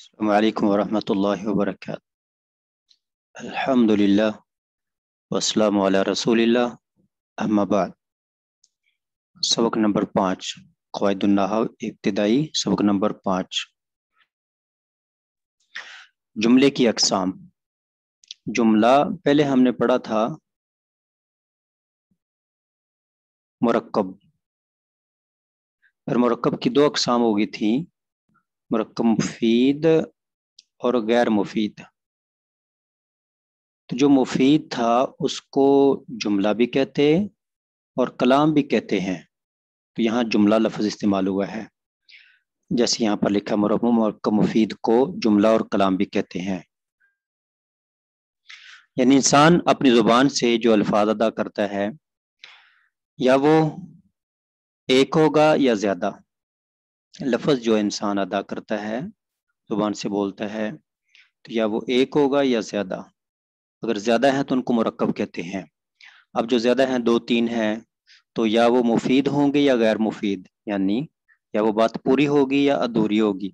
السلام عليكم ورحمة الله وبركاته الحمد لله والسلام على رسول الله अम्मा बाद सबक नंबर पाँच कवायदुल्नाहव इब्तदाई सबक नंबर पाँच जुमले की अकसाम जुमला पहले हमने पढ़ा था मरकब और मरकब की दो अकसाम होगी थी मरकब मुफीद और गैर मुफीद तो जो मुफीद था उसको जुमला भी कहते और कलाम भी कहते हैं तो यहाँ जुमला लफज इस्तेमाल हुआ है जैसे यहाँ पर लिखा मरकब मुफीद को जुमला और कलाम भी कहते हैं यानी इंसान अपनी ज़ुबान से जो अल्फाज अदा करता है या वो एक होगा या ज़्यादा लफज जो इंसान अदा करता है ज़ुबान से बोलता है तो या वो एक होगा या ज़्यादा अगर ज़्यादा है तो उनको मरकब कहते हैं अब जो ज़्यादा हैं दो तीन हैं तो या वो मुफीद होंगे या गैर मुफीद यानी या वो बात पूरी होगी या अधूरी होगी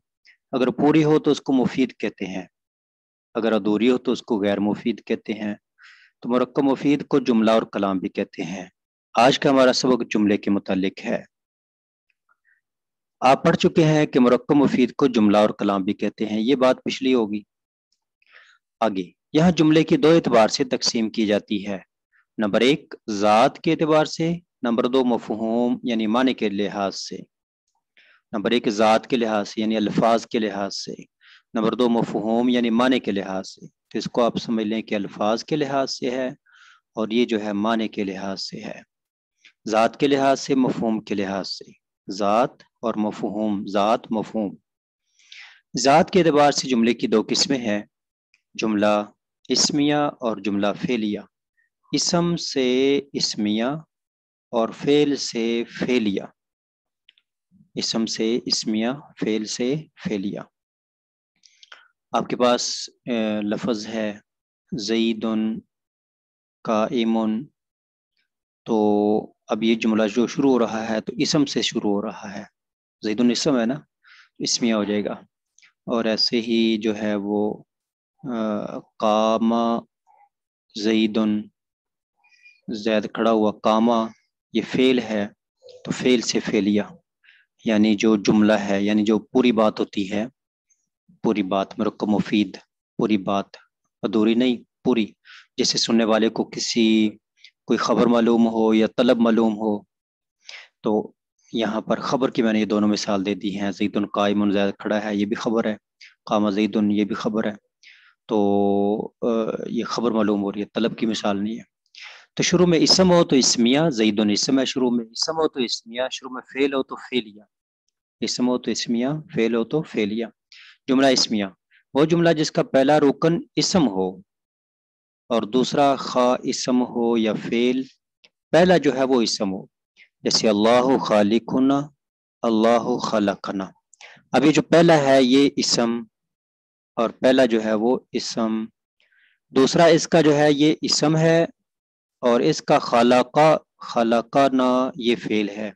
अगर पूरी हो तो उसको मुफीद कहते हैं अगर अधूरी हो तो उसको गैर मुफीद कहते हैं तो मरक्ब मुफीद को जुमला और कलाम भी कहते हैं आज का हमारा सबक जुमले के मुतालिक है आप पढ़ चुके हैं कि मरक्ब मुफीद को जुमला और कलाम भी कहते हैं ये बात पिछली होगी आगे यहाँ जुमले की दो एतबार से तकसीम की जाती है नंबर एक ज़ात के एतबार से नंबर दो मफहूम यानी माने के लिहाज से नंबर एक ज़ात के लिहाज से यानी अल्फाज के लिहाज से नंबर दो मफहूम यानी माने के लिहाज से तो इसको आप समझ लें कि अल्फाज के लिहाज से है और ये जो है माने के लिहाज से है ज़ात के लिहाज से मफहूम के लिहाज से ज़ात और मफहूम ज़ात मफहूम ज़ात के अतबार से जुमले की दो किस्में हैं जुमला इसमिया और जुमला फेलिया इसम से इसमिया और फेल से फेलिया इसम से इसमिया फेल से फेलिया आपके पास लफज है जईदन काइमन तो अब ये जुमला जो शुरू हो रहा है तो इसम से शुरू हो रहा है जैदुलसम है ना इसमिया हो जाएगा और ऐसे ही जो है वो आ, कामा जईदन जैद खड़ा हुआ कामा ये फेल है तो फेल से फेलिया यानी जो जुमला है यानी जो पूरी बात होती है पूरी बात मरक मुफीद पूरी बात अधूरी नहीं पूरी जैसे सुनने वाले को किसी कोई खबर मालूम हो या तलब मालूम हो तो यहाँ पर खबर की मैंने ये दोनों मिसाल दे दी है जईदन कायम जैद खड़ा है ये भी खबर है कामा जैदन ये भी खबर है तो ये खबर मालूम हो रही है तलब की मिसाल नहीं है तो शुरू में इसम हो तो इसमिया जईदन इसम है शुरू में इसम हो तो इसमिया शुरू में फेल हो तो फेलिया इसम हो तो इसमिया फेल हो तो फेलिया जुमला इसमिया वो जुमला जिसका पहला रुकन इसम हो और दूसरा खा इसम हो या फेल पहला जो है वो इसम हो जैसे अल्लाह खालिकुना अल्लाह खलकना अभी जो पहला है ये इसम और पहला जो है वो इसम दूसरा इसका जो है ये इसम है और इसका खालाका खालाका ना ये फेल है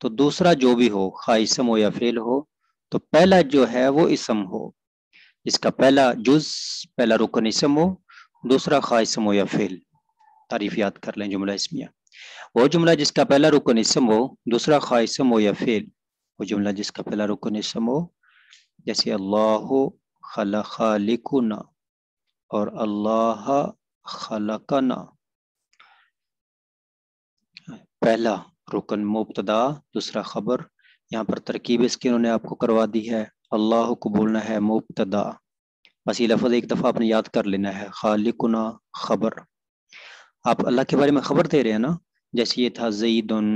तो दूसरा जो भी हो खा इसम हो या फेल हो तो पहला जो है वो इसम हो इसका पहला जुज पहला रुकन इसम हो दूसरा खा इसम हो या फेल तारीफ याद कर लें जुमला इसमिया वो जुमला जिसका पहला रुकन इसम हो दूसरा खा इसम हो या फेल वो जुमला जिसका पहला रुकन इसम हो जैसे अल्लाह खला खालिकुना और अल्लाह खलकना पहला रुकन मुबतदा दूसरा खबर यहाँ पर तरकीब इसकी उन्होंने आपको करवा दी है अल्लाह को बोलना है मुबतदा बस ये लफज एक दफ़ा आपने याद कर लेना है खालिकुना खबर आप अल्लाह के बारे में खबर दे रहे हैं ना जैसे ये था जईदन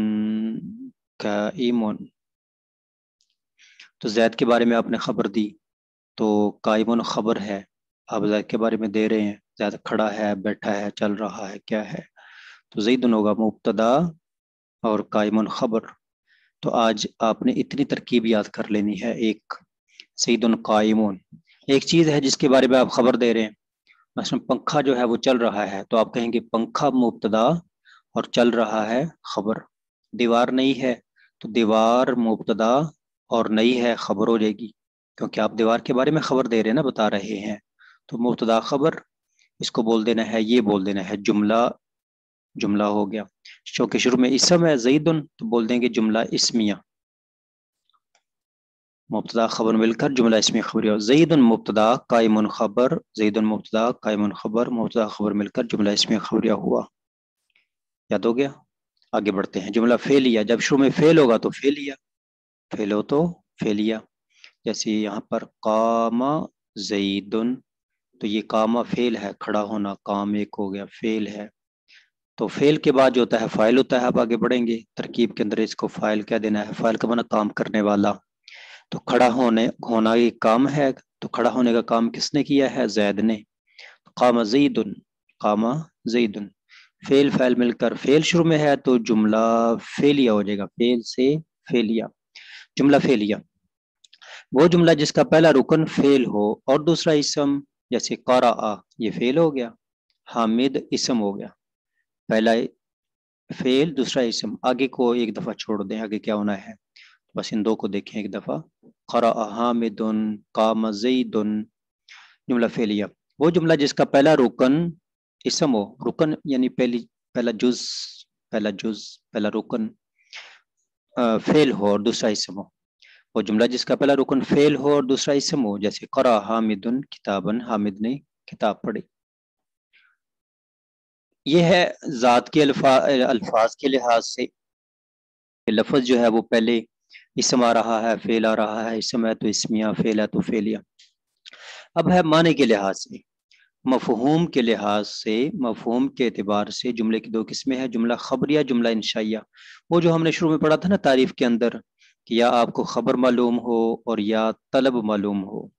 का तो जैद के बारे में आपने खबर दी तो कायमन खबर है आप जैद के बारे में दे रहे हैं जैद खड़ा है बैठा है चल रहा है क्या है तो जईदन होगा मुबतदा और कायमन खबर तो आज आपने इतनी तरकीब याद कर लेनी है एक सईदन कायमन एक चीज़ है जिसके बारे में आप खबर दे रहे हैं मसलन पंखा जो है वो चल रहा है तो आप कहेंगे पंखा मुबतदा और चल रहा है खबर दीवार नहीं है तो दीवार मुबतदा और नई है खबर हो जाएगी क्योंकि आप दीवार के बारे में खबर दे रहे हैं ना बता रहे हैं तो मुबतदा खबर इसको बोल देना है ये बोल देना है जुमला जुमला हो गया चूंकि शुरू में इसम है जईदन तो बोल देंगे जुमला इसमिया मुबतदा खबर मिलकर जुमला इसमें खबरी और जईदन मुबतदा कायमन खबर जईदन मुबतदा कायमन खबर मुबतदा खबर मिलकर जुमला इसमें खबरिया हुआ याद हो गया आगे बढ़ते हैं जुमला फेलिया जब शुरू में फेल होगा तो फेलिया फेल हो तो फेलिया जैसे यहाँ पर कामा जईदन तो ये कामा फेल है खड़ा होना काम एक हो गया फेल है तो फेल के बाद जो होता है फाइल होता है आप आगे बढ़ेंगे तरकीब के अंदर इसको फाइल क्या देना है फाइल का माना काम करने वाला तो खड़ा होने होना ये काम है तो खड़ा होने का काम किसने किया है जैद ने कामा जईदन कामा जईदन फेल फैल मिलकर फेल शुरू में है तो जुमला फेलिया हो जाएगा फेल से फेलिया जुमला फेलिया वो जुमला जिसका पहला रुकन फेल हो और दूसरा इसम जैसे कौरा आ ये फेल हो गया हामिद इसम हो गया पहला फेल दूसरा इसम आगे को एक दफ़ा छोड़ दें आगे क्या होना है बस इन दो को देखें एक दफ़ा खरा हामिदन काम जईदन जुमला फेलिया वो जुमला जिसका पहला रुकन इसम हो रुकन यानी पहली पहला जुज पहला जुज पहला रुकन फेल हो और दूसरा इसम हो वो जुमला जिसका पहला रुकन फेल हो और दूसरा इसम हो जैसे करा हामिदन किताबन हामिद ने किताब पढ़ी ये है ज़ात के अल्फाज के लिहाज से लफज जो है वो पहले इसम आ रहा है फेल आ रहा है इसम है तो इसमिया फेल है तो फेलिया अब है माने के लिहाज से मफहूम के लिहाज से मफहूम के अतबार से जुमले की दो किस्में हैं जुमला खबरिया जुमला इंशाइया वो जो हमने शुरू में पढ़ा था ना तारीफ के अंदर कि या आपको खबर मालूम हो और या तलब मालूम हो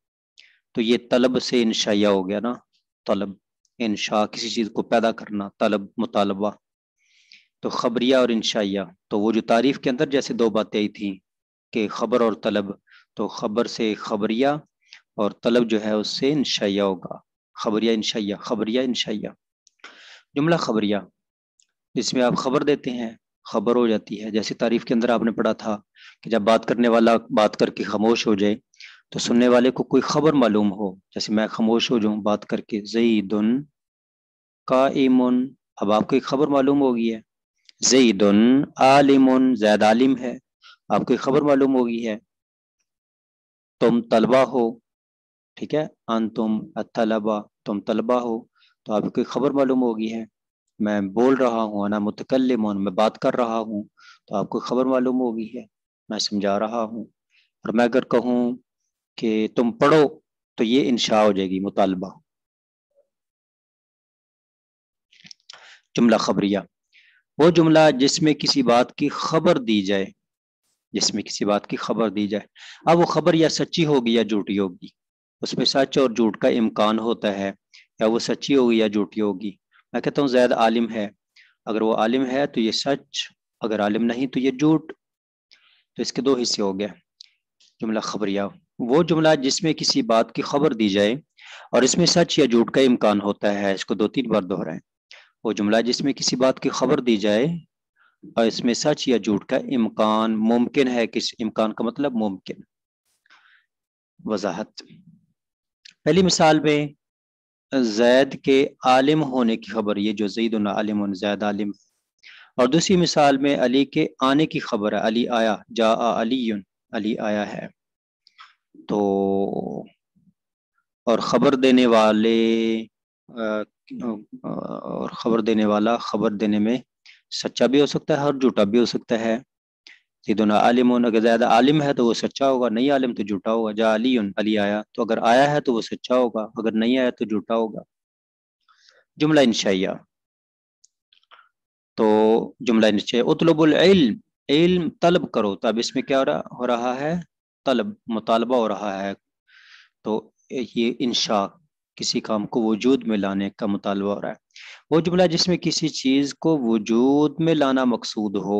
तो ये तलब से इंशाइया हो गया ना तलब इंशा किसी चीज़ को पैदा करना तलब मुतालबा तो खबरिया और इंशाइया तो वो जो तारीफ के अंदर जैसे दो बातें आई थी के खबर और तलब तो खबर से खबरिया और तलब जो है उससे इंशैया होगा खबरिया इंशैया खबरिया इंशैया जुमला खबरिया इसमें आप खबर देते हैं खबर हो जाती है जैसे तारीफ के अंदर आपने पढ़ा था कि जब बात करने वाला बात करके खामोश हो जाए तो सुनने वाले को कोई खबर मालूम हो जैसे मैं खामोश हो जाऊं बात करके जईदन का इमुन अब आपको एक खबर मालूम होगी है जईदन आलिमुन जैद आलिम है आपको खबर मालूम होगी है तुम तलबा हो ठीक है अन तुम अतलबा तुम तलबा हो तो आपको खबर मालूम होगी है मैं बोल रहा हूँ अना मुतकलम मैं बात कर रहा हूँ तो आपको खबर मालूम होगी है मैं समझा रहा हूँ और मैं अगर कहूँ कि तुम पढ़ो तो ये इंशा हो जाएगी मुतालबा जुमला खबरिया वो जुमला जिसमें किसी बात की खबर दी जाए जिसमें किसी बात की खबर दी जाए अब वो खबर या सच्ची होगी या झूठी होगी उसमें सच और झूठ का इम्कान होता है या वो सच्ची होगी या झूठी होगी मैं कहता हूँ जैद आलिम है अगर वो आलिम है तो ये सच अगर आलिम नहीं तो ये झूठ तो इसके दो हिस्से हो गए जुमला खबरिया वो जुमला जिसमें किसी बात की खबर दी जाए और इसमें सच या झूठ का इम्कान होता है इसको दो तीन बार दोहराएं वो जुमला जिसमें किसी बात की खबर दी जाए और इसमें सच या झूठ का इम्कान मुमकिन है किस इम्कान का मतलब मुमकिन वजाहत पहली मिसाल में जैद के आलिम होने की खबर ये जो जईद आलिम जैद आलिम और दूसरी मिसाल में अली के आने की खबर है अली आया जा अली अली आया है तो और खबर देने वाले और खबर देने वाला खबर देने में सच्चा भी हो सकता है और झूठा भी हो सकता है ये दोनों आलिम होना अगर ज्यादा आलिम है तो वो सच्चा होगा नहीं आलिम तो झूठा होगा जहाँ अली उन अली आया तो अगर आया है तो वो सच्चा होगा अगर नहीं आया तो झूठा होगा जुमला इंशाइया तो जुमला इंशाइया उतलबुल इल्म इल्म तलब करो तब इसमें क्या हो रहा है तलब मुतालबा हो रहा है तो ये इंशा किसी काम को वजूद में लाने का मुतालबा हो रहा है वो जुमला जिसमें किसी चीज को वजूद में लाना मकसूद हो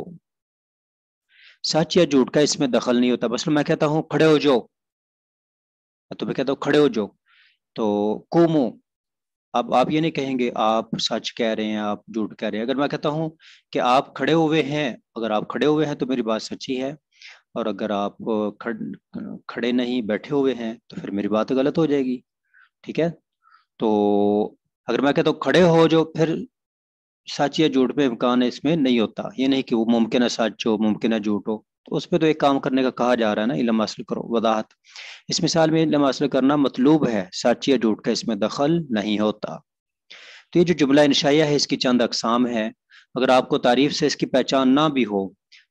सच या झूठ का इसमें दखल नहीं होता बस मैं कहता हूँ खड़े हो जाओ मैं तुम्हें कहता हूँ खड़े हो जाओ तो कोमो अब आप ये नहीं कहेंगे आप सच कह रहे हैं आप झूठ कह रहे हैं अगर मैं कहता हूँ कि आप खड़े हुए हैं अगर आप खड़े हुए हैं तो मेरी बात सच्ची है और अगर आप खड़ खड़े नहीं बैठे हुए हैं तो फिर मेरी बात गलत हो जाएगी ठीक है तो अगर मैं कहता हूँ खड़े हो जो फिर सच या झूठ पे इम्कान है इसमें नहीं होता ये नहीं कि वो मुमकिन है सच हो मुमकिन है झूठ हो तो उस पर तो एक काम करने का कहा जा रहा है ना इलम हासिल करो वजाहत इस मिसाल में इलम हासिल करना मतलूब है सच या झूठ का इसमें दखल नहीं होता तो ये जो जुमला इंशाया है इसकी चंद अकसाम है अगर आपको तारीफ से इसकी पहचान ना भी हो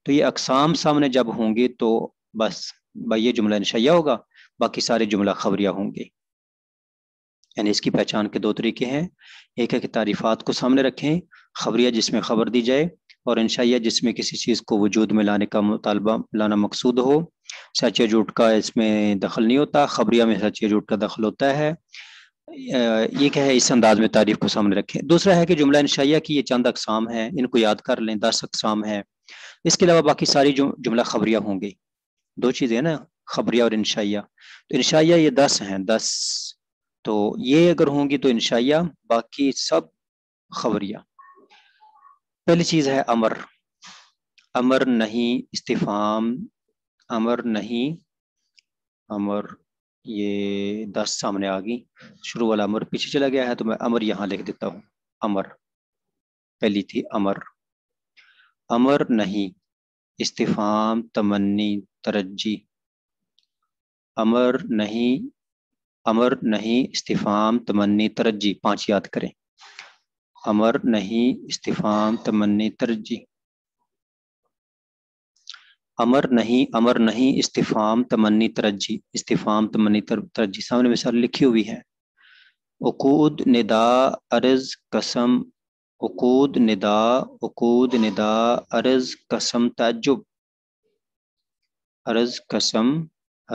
तो ये अकसाम सामने जब होंगी तो बस भाई ये जुमला इंशाया होगा बाकी सारे जुमला खबरिया होंगे यानी इसकी पहचान के दो तरीके हैं एक है कि तारीफात को सामने रखें खबरिया जिसमें खबर दी जाए और इंशाइया जिसमें किसी चीज़ को वजूद में लाने का मुतालबा लाना मकसूद हो सचिया झूठ का इसमें दखल नहीं होता खबरिया में सचिया झूठ का दखल होता है ये क्या है इस अंदाज में तारीफ को सामने रखें दूसरा है कि जुमला इंशाइया की ये चंद अकसाम है इनको याद कर लें दस अकसाम है इसके अलावा बाकी सारी जुमला खबरिया होंगी दो चीज़ें ना खबरिया और इंशाइया तो इंशाइया ये दस हैं दस तो ये अगर होंगी तो इंशाइया बाकी सब खबरिया पहली चीज़ है अमर अमर नहीं इस्तीफाम अमर नहीं अमर ये दस सामने आ गई शुरू वाला अमर पीछे चला गया है तो मैं अमर यहां लिख देता हूं अमर पहली थी अमर अमर नहीं इस्तीफाम तमन्नी तरजी अमर नहीं अमर नहीं इस्तीफ़ाम तमन्नी तरजी पांच याद करें अमर नहीं इस्तीफ़ाम तमन्नी तरजी अमर नहीं अमर नहीं इस्तीफ़ाम तमन्नी तरजी इस्तीफ़ाम तमन्नी तरजी सामने मिसाल लिखी हुई है उकूद निदा अरज कसम उकूद निदा उकूद निदा अरज कसम तजुब अरज कसम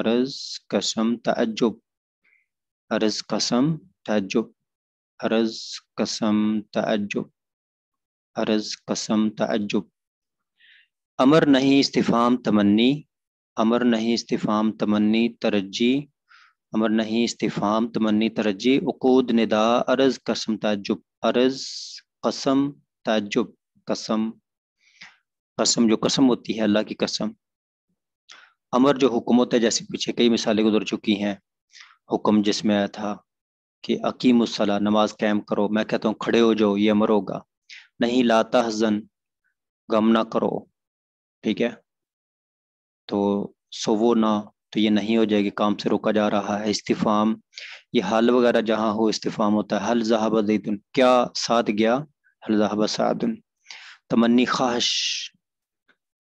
अरज कसम तजुब अरज कसम तजुब अरज कसम तजुब अरज कसम तजुब अमर नहीं इस्तीफ़ाम तमन्नी अमर नहीं इस्तीफ़ाम तमन्नी तरजी अमर नहीं इस्तीफ़ाम तमन्नी तरजी उकूद निदा अरज कसम तजुब अरज कसम तजुब कसम कसम जो कसम होती है अल्लाह की कसम अमर जो हुकूमत है जैसे पीछे कई मिसालें गुजर चुकी हैं हुक्म जिसमें आया था कि अकीम उसला नमाज कैम करो मैं कहता हूँ खड़े हो जाओ ये अमर होगा नहीं लाता हजन गम ना करो ठीक है तो सो वो ना तो ये नहीं हो जाएगी काम से रोका जा रहा है इस्तीफाम ये हल वगैरह जहाँ हो इस्तीफाम होता है हल जहाबा जैदन क्या साथ गया हल जहाबा सादन तमन्नी ख्वाहिश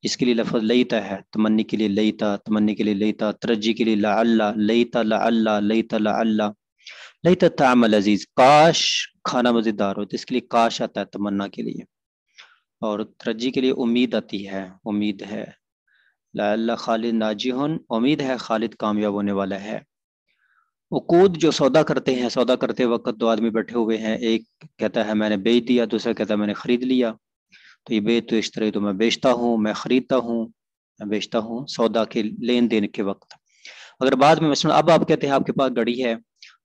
इसके लिए लफज लईता है तमन्नी के लिए लईता तमन्नी के लिए लईता तरजी के लिए लाअल्ला लईता लाअल्ला लईता लाअल्ला लईता तामल अजीज काश खाना मज़ेदार हो तो इसके लिए काश आता है तमन्ना के लिए और तरजी के लिए उम्मीद आती है उम्मीद है लाअल्ला खालिद नाजिहन उम्मीद है खालिद कामयाब होने वाला है उकूद जो सौदा करते हैं सौदा करते वक्त दो आदमी बैठे हुए हैं एक कहता है मैंने बेच दिया दूसरा कहता है मैंने खरीद लिया तो ये इस तरह तो मैं बेचता हूँ मैं ख़रीदता हूँ मैं बेचता हूँ सौदा के लेन देन के वक्त अगर बाद में मसलन अब आप कहते हैं आपके पास गड़ी है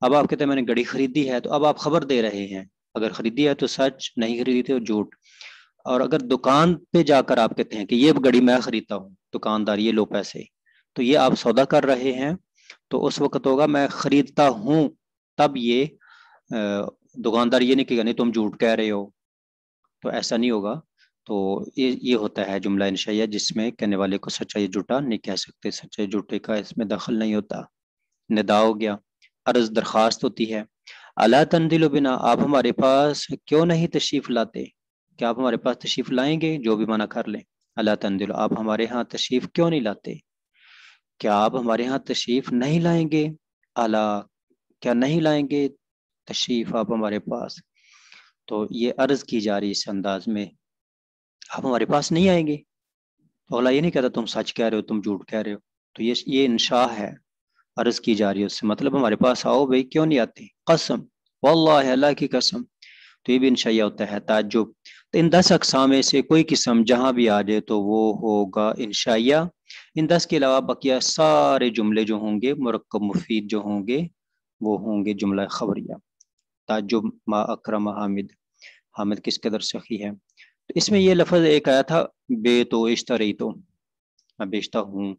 अब आप कहते हैं मैंने गड़ी खरीदी है तो अब आप खबर दे रहे हैं अगर खरीदी है तो सच नहीं खरीदी और तो झूठ और अगर दुकान पे जाकर आप कहते हैं कि ये गड़ी मैं खरीदता हूँ दुकानदार ये लो पैसे तो ये आप सौदा कर रहे हैं तो उस वक्त होगा मैं खरीदता हूँ तब ये दुकानदार ये नहीं कहेगा नहीं तुम झूठ कह रहे हो तो ऐसा नहीं होगा तो ये ये होता है जुमला इनशैया जिसमें कहने वाले को सच्चाई जुटा नहीं कह सकते सच्चाई जुटे का इसमें दखल नहीं होता निदा हो गया अर्ज दरख्वास्त होती है अला तंदिलो बिना आप हमारे पास क्यों नहीं तशरीफ लाते क्या आप हमारे पास तशरीफ लाएंगे जो भी मना कर लें अला तंदिलो आप हमारे यहाँ तशरीफ क्यों नहीं लाते क्या आप हमारे यहाँ तशरीफ नहीं लाएंगे अला क्या नहीं लाएंगे तशरीफ आप हमारे पास तो ये अर्ज की जा रही इस अंदाज में आप हमारे पास नहीं आएंगे तो अगला ये नहीं कहता तुम सच कह रहे हो तुम झूठ कह रहे हो तो ये ये इंशा है अर्ज की जा रही है उससे मतलब हमारे पास आओ भाई क्यों नहीं आते कसम वल्लाह अल्लाह की कसम तो ये भी इंशाया होता है ताजुब तो इन दस अकसाम में से कोई किस्म जहाँ भी आ जाए तो वो होगा इंशाइया इन दस के अलावा बकिया सारे जुमले जो होंगे मरकब मुफीद जो होंगे वो होंगे जुमला खबरिया ताजुब मा अक्रम हामिद हामिद किस कदर सखी है तो इसमें यह लफज एक आया था बे तो इश्ता रही तो मैं बेचता हूं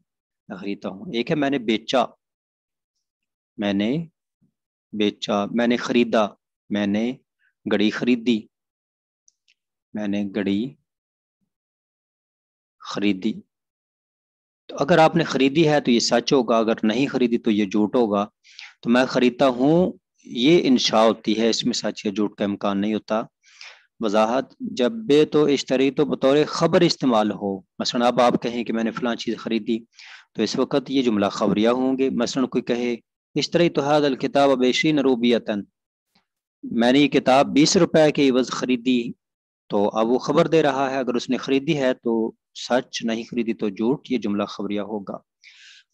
खरीदता हूं एक है मैंने बेचा मैंने बेचा मैंने खरीदा मैंने घड़ी खरीदी मैंने घड़ी खरीदी तो अगर आपने खरीदी है तो ये सच होगा अगर नहीं खरीदी तो ये झूठ होगा तो मैं खरीदता हूं ये इंशा होती है इसमें सच या झूठ का इम्कान नहीं होता वजाहत जब बे तो इश्तरी तो बतौर ख़बर इस्तेमाल हो मसलन अब आप कहें कि मैंने फला चीज़ ख़रीदी तो इस वक्त ये जुमला ख़बरिया होंगे मसलन कोई कहे तरह तो हाद किताब बेशीन रूबियतन मैंने ये किताब बीस रुपए के इवज़ ख़रीदी तो अब वो ख़बर दे रहा है अगर उसने ख़रीदी है तो सच नहीं ख़रीदी तो झूठ ये जुमला ख़बरिया होगा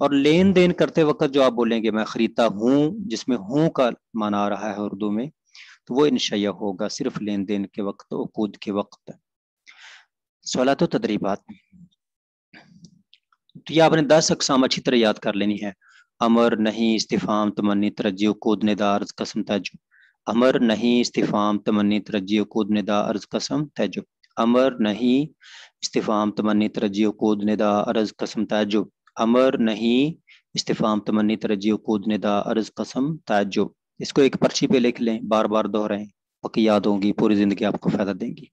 और लेन देन करते वक्त जो आप बोलेंगे मैं ख़रीदता हूँ जिसमें हूँ का माना आ रहा है उर्दू में तो वो इनशाया होगा सिर्फ लेन देन के वक्त वकूद के वक्त सवालत तदरीबात तो यह आपने दस अकसाम अच्छी तरह याद कर लेनी है अमर नहीं इस्तीफ़ाम तमन्नी तरजी कूद नदा अर्ज कसम तजुब अमर नहीं इस्तीफ़ाम तमन्नी तरजी कूद नदा अर्ज कसम तजुब अमर नहीं इस्तीफ़ाम तमन्नी तरजी कूद नदा अर्ज कसम तजुब अमर नहीं इस्तीफ़ाम तमन्नी तरजी कूद नदा अर्ज कसम तजुब इसको एक पर्ची पे लिख लें बार बार दोहराएं पक्की याद होंगी पूरी जिंदगी आपको फायदा देंगी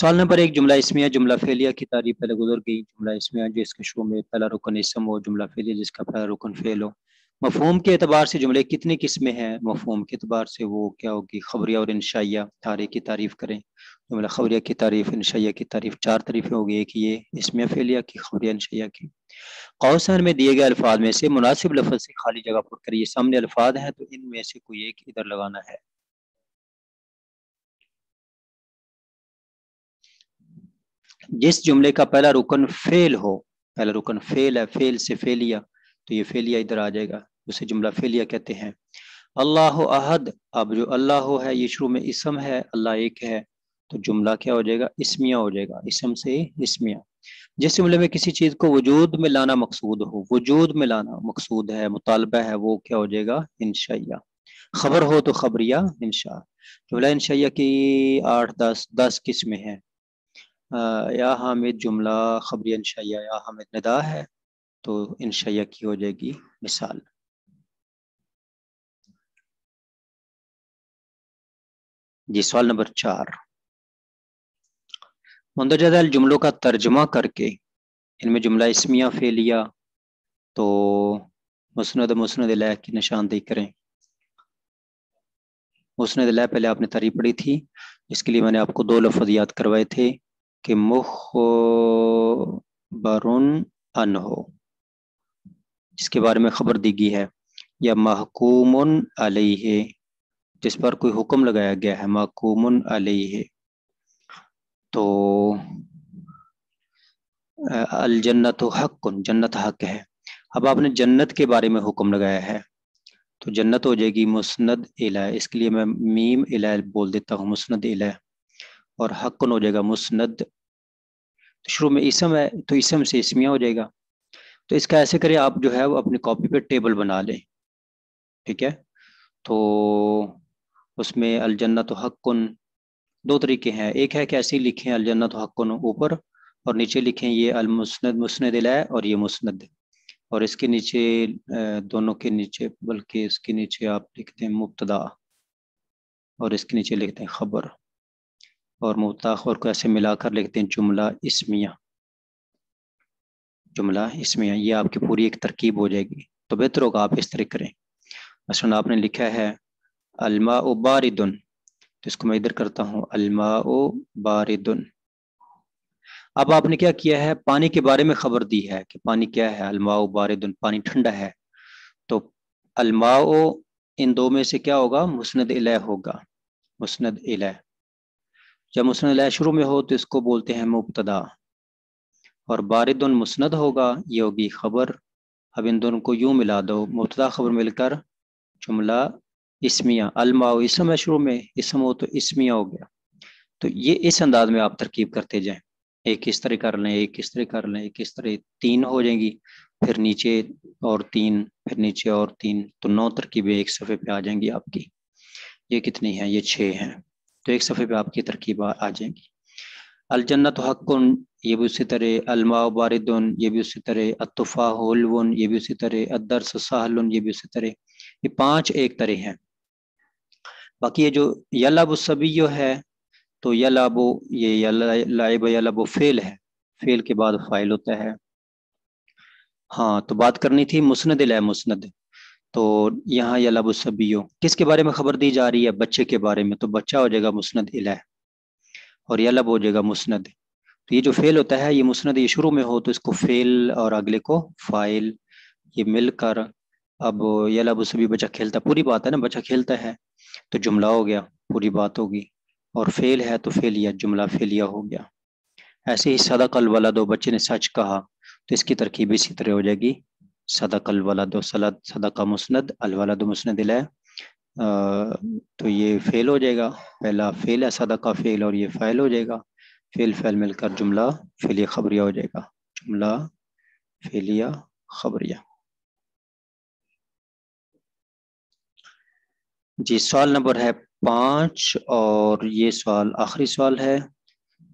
सवाल नंबर एक जुमला इसमिया जुमला फेलिया की तारीफ पहले गुजर गई जुमला इसमिया जो इसके शुरू में पहला रुकन इसम हो जुमला फेलिया जिसका पहला रुकन फेल हो मफहम के अतबार से जुमले कितनी किस्में हैं मफहम के अतबार से वो क्या होगी खबरिया और इनशाया तारे की तारीफ करें जुमला खबरिया की तारीफ इनशाया की तारीफ चार तारीफें होगी एक ये इसमें फेलिया की खबरिया इनशाया की कौसर में दिए गए अल्फाज में से मुनासिब लफज से खाली जगह पर करिए सामने अल्फाज हैं तो इनमें से कोई एक इधर लगाना है जिस जुमले का पहला रुकन फेल हो पहला रुकन फेल है फेल से फेलिया तो ये फेलिया इधर आ जाएगा उसे जुमला फेलिया कहते हैं अल्लाह अहद अब जो अल्लाह है ये शुरू में इसम है अल्लाह एक है तो जुमला क्या हो जाएगा इसमिया हो जाएगा इसम से इसमिया जिस जुमले में किसी चीज़ को वजूद में लाना मकसूद हो वजूद में लाना मकसूद है मुतालबा है वो क्या हो जाएगा इनशाया खबर हो तो खबरिया इनशा जुमला इनशाया की आठ दस दस किस्में हैं या हामिद जुमला खबरिया इनशाया या हामिद नदा है तो इंशया की हो जाएगी मिसाल जी सवाल नंबर चार मंदरजादा जुमलों का तर्जमा करके इनमें जुमला इसमिया फेलिया तो मुसनद मुसनद लह की निशानदेही करें मुसनद लह पहले आपने तारी पढ़ी थी इसके लिए मैंने आपको दो लफ्ज याद करवाए थे कि मुख बरुन अन हो जिसके बारे में खबर दी गई है या महकूम अलह जिस पर कोई हुक्म लगाया गया है महकूम अलह तो अलजन्नत हक जन्नत हक है अब आपने जन्नत के बारे में हुक्म लगाया है तो जन्नत हो जाएगी मुस्ंद इला इसके लिए मैं मीम इला बोल देता हूँ मुस्ंद इला और हक हो जाएगा मुस्ंद तो शुरू में इसम है तो इसम से इसमिया हो जाएगा तो इसका ऐसे करें आप जो है वो अपनी कॉपी पे टेबल बना लें ठीक है तो उसमें अलजन्नत तो दो तरीके हैं एक है कि ऐसे ही लिखें अलजन्नत तो ऊपर और नीचे लिखें ये अलमुसनद मुसनद अल और ये मुसनद और इसके नीचे दोनों के नीचे बल्कि इसके नीचे आप लिखते हैं मुबतदा और इसके नीचे लिखते हैं खबर और मुबता खबर को ऐसे मिलाकर लिखते हैं जुमला इसमिया जुमला इसमें ये आपकी पूरी एक तरकीब हो जाएगी तो बेहतर होगा आप इस तरह करें मसलन आपने लिखा है अलमा ओ बारिदन तो इसको मैं इधर करता हूँ अलमा ओ बारिदन अब आपने क्या किया है पानी के बारे में खबर दी है कि पानी क्या है अलमा ओ बारिदन पानी ठंडा है तो अलमा ओ इन दो में से क्या होगा मुस्ंद इलह होगा मुस्ंद इलह जब मुस्ंद इलह शुरू में हो तो इसको बोलते हैं मुबतदा और उन मुस्ंद होगा ये होगी खबर अब इन दोनों को यूँ मिला दो मुबतदा खबर मिलकर जुमला इसमिया अलमाओ इसम है शुरू में इसम हो तो इसमिया हो गया तो ये इस अंदाज में आप तरकीब करते जाएं एक इस तरह कर लें एक इस तरह कर लें एक इस तरह तीन हो जाएंगी फिर नीचे और तीन फिर नीचे और तीन तो नौ तरकीबें एक सफ़े पे आ जाएंगी आपकी ये कितनी है ये छः हैं तो एक सफ़े पे आपकी तरकीब आ जाएंगी अलजन्नत हक्कुन ये भी उसी तरह अलमाओ बारिदुन ये भी उसी तरह अतुफा हलवन ये भी उसी तरह अदरस सहलन ये भी उसी तरह ये पांच एक तरह हैं बाकी ये जो यलाबसबियो है तो यलाबो ये लाइब यलाबो फेल है फेल के बाद फाइल होता है हाँ तो बात करनी थी मुस्ंद ला मुस्ंद तो यहाँ यलाबसबियो किसके बारे में खबर दी जा रही है बच्चे के बारे में तो बच्चा हो जाएगा मुस्ंद इला और ये लब हो जाएगा मुस्ंद तो ये जो फेल होता है ये मुस्ंद ये शुरू में हो तो इसको फेल और अगले को फाइल ये मिलकर अब ये लब उससे भी बच्चा खेलता पूरी बात है ना बच्चा खेलता है तो जुमला हो गया पूरी बात होगी और फेल है तो फेलिया जुमला फेलिया हो गया ऐसे ही सदा कल वाला दो बच्चे ने सच कहा तो इसकी तरकीब इसी तरह हो जाएगी सदा कल वाला दो सलाद सदा का मुस्ंद अलवाला दो मुस्ंद तो ये फेल हो जाएगा पहला फेल है का फेल और ये फ़ैल हो जाएगा फेल फैल मिलकर जुमला फेलिया खबरिया हो जाएगा जुमला फेलिया खबरिया जी सवाल नंबर है पाँच और ये सवाल आखिरी सवाल है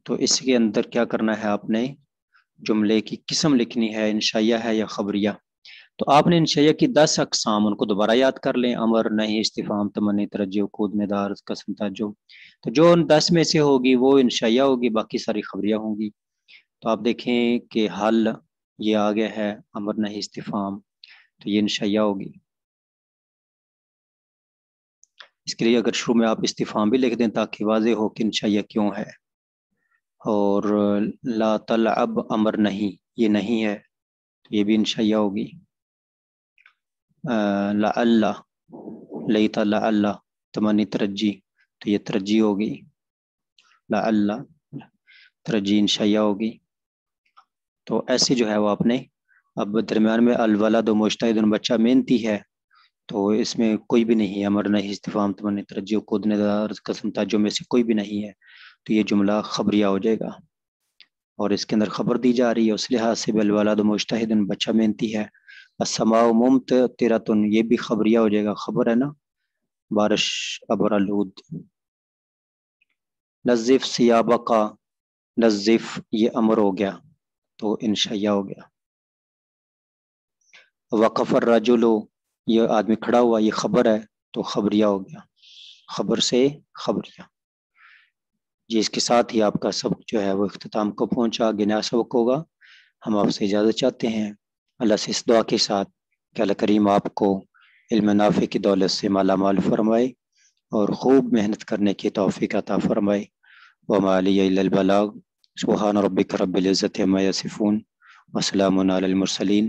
तो इसके अंदर क्या करना है आपने जुमले की किस्म लिखनी है इनशाया है या खबरिया तो आपने इनशैया की दस अकसाम उनको दोबारा याद कर लें अमर नहीं इस्तीफ़ाम तमन्नी तरजो कूद मेदार कसम तजो तो जो उन दस में से होगी वो इनशाया होगी बाकी सारी खबरियाँ होंगी तो आप देखें कि हल ये आ गया है अमर नहीं इस्तीफ़ाम तो ये इनशाया होगी इसके लिए अगर शुरू में आप इस्तीफ़ाम भी लिख दें ताकि वाज हो कि इनशैया क्यों है और ला तल अब अमर नहीं ये नहीं है तो ये भी इनशैया होगी ला लई था लाअल्ला तमनी तरजी तो ये तरजी होगी ला तरजी इंशाया होगी तो ऐसे जो है वो आपने अब दरम्यान में अलवला दो उन बच्चा मेहनती है तो इसमें कोई भी नहीं है मरना ही इस्तेफाम तमनी तरजी कूदने कसम ताजो में से कोई भी नहीं है तो ये जुमला खबरिया हो जाएगा और इसके अंदर खबर दी जा रही है उस लिहाज से बलवाला दो मुश्ताहिदन बच्चा मेहनती है असमाव मुमत तुन तो ये भी खबरिया हो जाएगा खबर है ना बारिश आलूद नज़ीफ़ सियाबा का नज़ीफ़ ये अमर हो गया तो इनशाया हो गया वक़फ़र रजुलो ये आदमी खड़ा हुआ ये खबर है तो खबरिया हो गया खबर से खबरिया जी इसके साथ ही आपका सबक जो है वो अख्ताम को पहुंचा गिना सबक होगा हम आपसे इजाज़त चाहते हैं अल्लाह से इस दुआ के साथ कि अल्लाह करीम आपको इल्म नाफे की दौलत से माला माल फरमाए और ख़ूब मेहनत करने की तोफ़ी अता फ़रमाए वमालीबलाग सुबहान रबिक रबिल्ज़त मैसफ़ून वसलामसलिन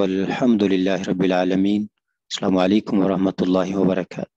वलहमदिल्ला रबालमीन अल्लाम वरहमल वर्का